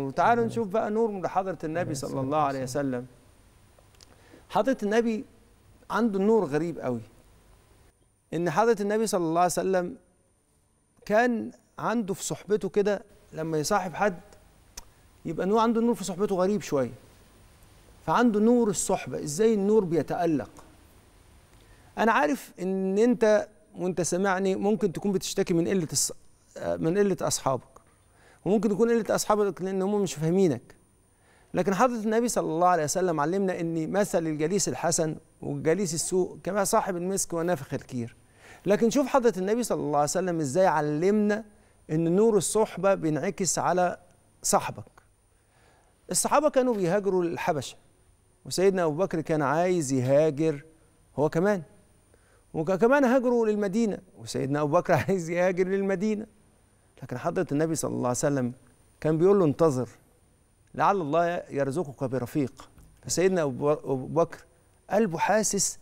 وتعالوا نشوف بقى نور من حضرة النبي صلى الله عليه وسلم حضرة النبي عنده نور غريب قوي ان حضرة النبي صلى الله عليه وسلم كان عنده في صحبته كده لما يصاحب حد يبقى نور عنده نور في صحبته غريب شوية فعنده نور الصحبة ازاي النور بيتألق انا عارف ان انت وانت سامعني ممكن تكون بتشتكي من قلة آه، من قلة اصحابك وممكن تكون قله اصحابك لان هم مش فاهمينك لكن حضره النبي صلى الله عليه وسلم علمنا ان مثل الجليس الحسن والجليس السوء كما صاحب المسك ونفخ الكير لكن شوف حضره النبي صلى الله عليه وسلم ازاي علمنا ان نور الصحبه بينعكس على صاحبك الصحابه كانوا بيهاجروا للحبشه وسيدنا ابو بكر كان عايز يهاجر هو كمان وكمان هاجروا للمدينه وسيدنا ابو بكر عايز يهاجر للمدينه لكن حضرة النبي صلى الله عليه وسلم كان بيقول له انتظر لعل الله يرزقك برفيق فسيدنا أبو بكر قلبه حاسس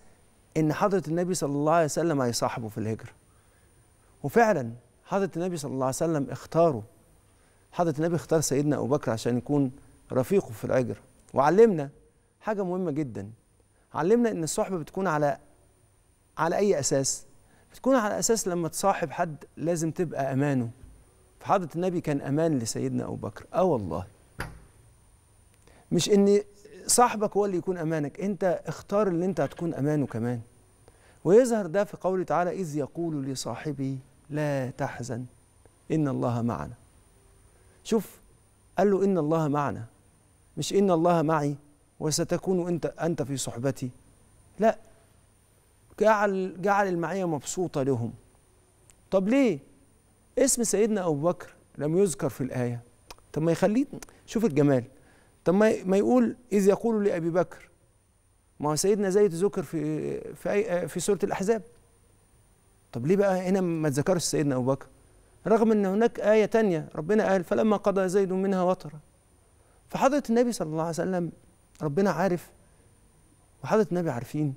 إن حضرة النبي صلى الله عليه وسلم هيصاحبه في الهجرة وفعلا حضرة النبي صلى الله عليه وسلم اختاره حضرة النبي اختار سيدنا أبو بكر عشان يكون رفيقه في الهجرة وعلمنا حاجة مهمة جدا علمنا إن الصحبة بتكون على على أي أساس؟ بتكون على أساس لما تصاحب حد لازم تبقى أمانه فحضرة النبي كان أمان لسيدنا أبو بكر آه والله مش إن صاحبك هو اللي يكون أمانك أنت اختار اللي أنت هتكون أمانه كمان ويظهر ده في قوله تعالى إذ يقول لصاحبه لا تحزن إن الله معنا شوف قال له إن الله معنا مش إن الله معي وستكون أنت أنت في صحبتي لا جعل جعل المعية مبسوطة لهم طب ليه اسم سيدنا أبو بكر لم يذكر في الآية طب ما يخليه شوف الجمال طب ما ما يقول إذ يقول لأبي بكر ما هو سيدنا زيد ذكر في في أي في سورة الأحزاب طب ليه بقى هنا ما تذكرش سيدنا أبو بكر رغم ان هناك آية تانية ربنا قال فلما قضى زيد منها وطرا فحضرة النبي صلى الله عليه وسلم ربنا عارف وحضرة النبي عارفين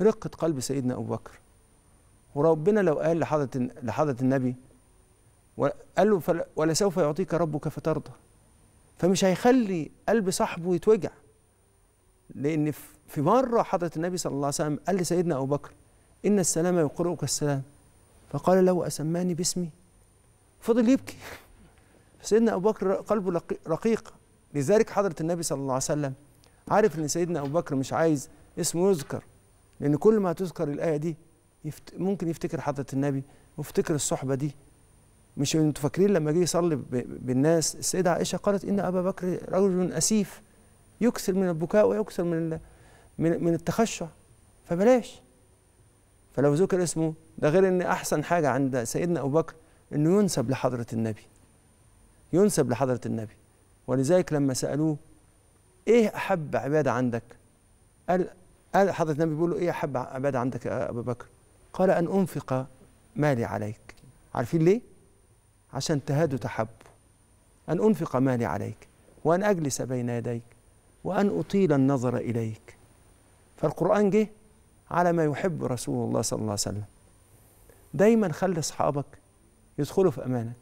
رقة قلب سيدنا أبو بكر وربنا لو قال لحضرة لحضرة النبي وقال له ولسوف يعطيك ربك فترضى فمش هيخلي قلب صاحبه يتوجع لأن في مرة حضرة النبي صلى الله عليه وسلم قال لسيدنا أبو بكر إن السلام يقرئك السلام فقال له أسماني باسمي فضل يبكي سيدنا أبو بكر قلبه رقيق لذلك حضرة النبي صلى الله عليه وسلم عارف إن سيدنا أبو بكر مش عايز اسمه يذكر لأن كل ما تذكر الآية دي ممكن يفتكر حضرة النبي ويفتكر الصحبة دي مش انتوا فاكرين لما جه يصلي بالناس السيده عائشه قالت ان ابا بكر رجل اسيف يكثر من البكاء ويكثر من من من التخشع فبلاش فلو ذكر اسمه ده غير ان احسن حاجه عند سيدنا ابو بكر انه ينسب لحضره النبي ينسب لحضره النبي ولذلك لما سالوه ايه احب عباده عندك قال قال حضره النبي بيقول له ايه احب عباده عندك يا ابا بكر قال ان انفق مالي عليك عارفين ليه عشان تهادوا تحبوا أن أنفق مالي عليك وأن أجلس بين يديك وأن أطيل النظر إليك فالقرآن جه على ما يحب رسول الله صلى الله عليه وسلم دايما خلي أصحابك يدخلوا في أمانك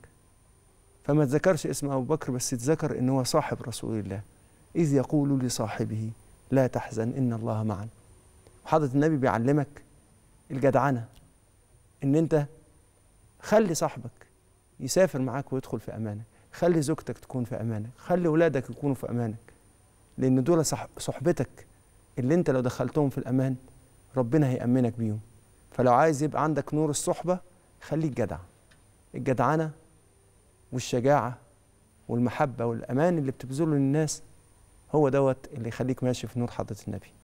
فما تذكرش اسم أبو بكر بس تذكر إن هو صاحب رسول الله إذ يقول لصاحبه لا تحزن إن الله معنا وحضرة النبي بيعلمك الجدعنة إن أنت خلي صاحبك يسافر معاك ويدخل في امانك خلي زوجتك تكون في امانك خلي اولادك يكونوا في امانك لان دول صحبتك اللي انت لو دخلتهم في الامان ربنا هيامنك بيهم فلو عايز يبقى عندك نور الصحبه خليك جدع الجدعنه والشجاعه والمحبه والامان اللي بتبذله للناس هو دوت اللي يخليك ماشي في نور حضره النبي